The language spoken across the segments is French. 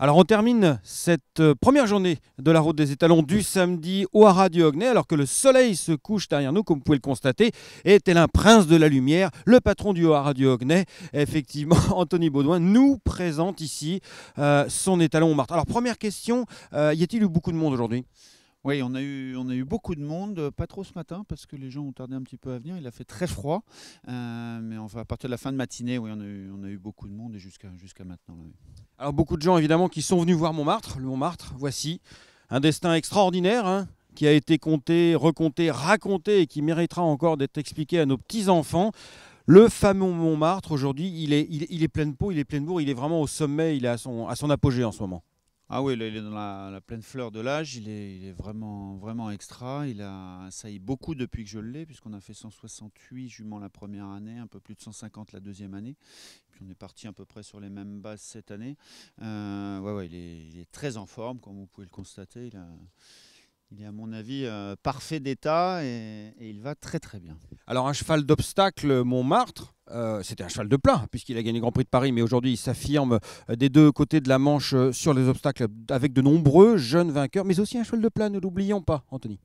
Alors on termine cette euh, première journée de la route des étalons du samedi au Hara du alors que le soleil se couche derrière nous, comme vous pouvez le constater, et tel un prince de la lumière, le patron du Hara du effectivement Anthony Baudouin, nous présente ici euh, son étalon au Alors première question, euh, y a-t-il eu beaucoup de monde aujourd'hui oui, on a, eu, on a eu beaucoup de monde, pas trop ce matin parce que les gens ont tardé un petit peu à venir, il a fait très froid, euh, mais à partir de la fin de matinée, oui, on a eu, beaucoup de monde jusqu'à maintenant. Alors beaucoup de gens évidemment qui sont venus voir Montmartre, le Montmartre, voici un destin extraordinaire hein, qui a été compté, reconté, raconté et qui méritera encore d'être expliqué à nos petits-enfants. Le fameux Montmartre aujourd'hui, il est, est plein de peau, il est plein de bourre, il est vraiment au sommet, il est à son, à son apogée en ce moment. Ah oui, il est dans la, pleine fleur de l'âge, il est, vraiment, vraiment extra. Il a sailli beaucoup depuis que je l'ai, puisqu'on a fait 168 juments la première année, un peu plus de 150 la deuxième année. Puis on est parti à peu près sur les mêmes bases cette année. Euh, ouais, il, est, très en forme, comme vous pouvez le constater. Il, est à mon avis euh, parfait d'état et, et il va très très bien. Alors un cheval d'obstacle, Montmartre, euh, c'était un cheval de plein, puisqu'il a gagné le Grand Prix de Paris, mais aujourd'hui il s'affirme euh, des deux côtés de la Manche euh, sur les obstacles avec de nombreux jeunes vainqueurs, mais aussi un cheval de plein, ne l'oublions pas, Anthony.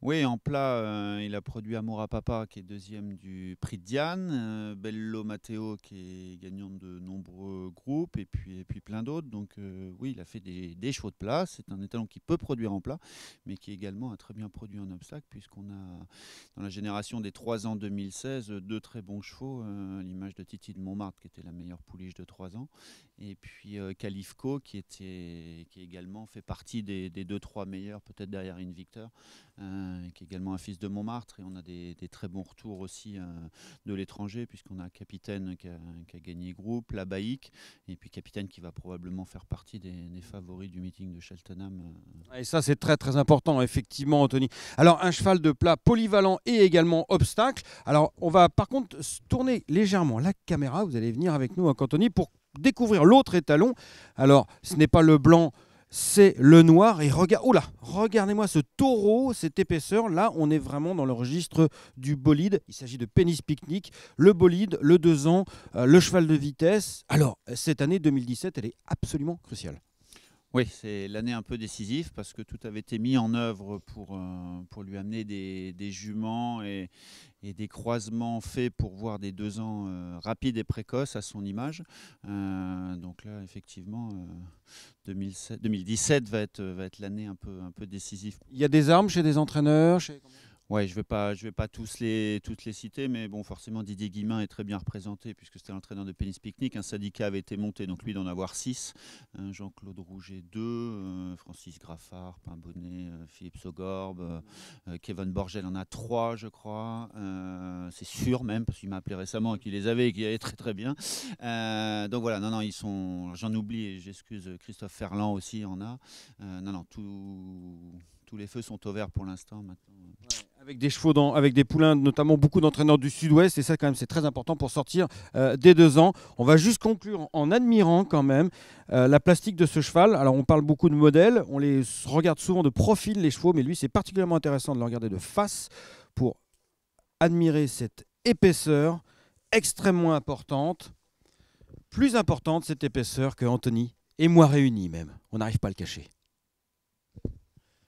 Oui, en plat, euh, il a produit Amora Papa, qui est deuxième du prix de Diane, euh, Bello Matteo, qui est gagnant de nombreux groupes, et puis, plein d'autres. Donc euh, oui, il a fait des, chevaux de plat. C'est un étalon qui peut produire en plat, mais qui également a très bien produit en obstacle, puisqu'on a, dans la génération des 3 ans 2016, deux très bons chevaux, l'image de Titi de Montmartre, qui était la meilleure pouliche de 3 ans, et puis Califco, qui, était, qui également fait partie des 2-3 meilleurs, peut-être derrière Invictor. victoire qui est également un fils de Montmartre. Et on a des, très bons retours aussi euh, de l'étranger, puisqu'on a capitaine qui a, gagné groupe, la Baïque, et puis capitaine qui va probablement faire partie des, favoris du meeting de Cheltenham. Euh. Et ça, c'est très très important, effectivement, Anthony. Alors, un cheval de plat polyvalent et également obstacle. Alors, on va par contre tourner légèrement la caméra. Vous allez venir avec nous, hein, Anthony, pour découvrir l'autre étalon. Alors, ce n'est pas le blanc c'est le noir. Et regarde, oh regardez-moi ce taureau, cette épaisseur. Là, on est vraiment dans le registre du bolide. Il s'agit de Pénis Picnic, le bolide, le deux ans, euh, le cheval de vitesse. Alors, cette année 2017, elle est absolument cruciale. Oui, c'est l'année un peu décisive parce que tout avait été mis en œuvre pour, euh, pour lui amener des, juments et, des croisements faits pour voir des deux ans euh, rapides et précoces à son image. Euh, donc là, effectivement, 2017 va être, va être l'année un peu, un peu décisive. Il y a des armes chez des entraîneurs Ouais, je ne vais, pas, je vais pas tous les, toutes les citer, mais bon, forcément, Didier Guimain est très bien représenté puisque c'était l'entraîneur de Pénis Picnic. Un syndicat avait été monté, donc lui d'en avoir six. Euh, Jean-Claude Rouget deux, euh, Francis Graffard, Pain Bonnet, euh, Philippe Sogorbe, Kevin Borgel en a trois, je crois. C'est sûr même, parce qu'il m'a appelé récemment et qu'il les avait et qu'il allait très très bien. donc voilà, non, non, ils sont. J'en oublie et j'excuse, Christophe Ferland aussi en a. non, non, tous les feux sont au vert pour l'instant maintenant. Avec des chevaux, avec des poulains, notamment beaucoup d'entraîneurs du Sud-Ouest, et ça quand même c'est très important pour sortir euh, des deux ans. On va juste conclure en admirant quand même euh, la plastique de ce cheval. Alors on parle beaucoup de modèles, on les regarde souvent de profil les chevaux, mais lui c'est particulièrement intéressant de le regarder de face pour admirer cette épaisseur extrêmement importante, plus importante cette épaisseur que Anthony et moi réunis même. On n'arrive pas à le cacher.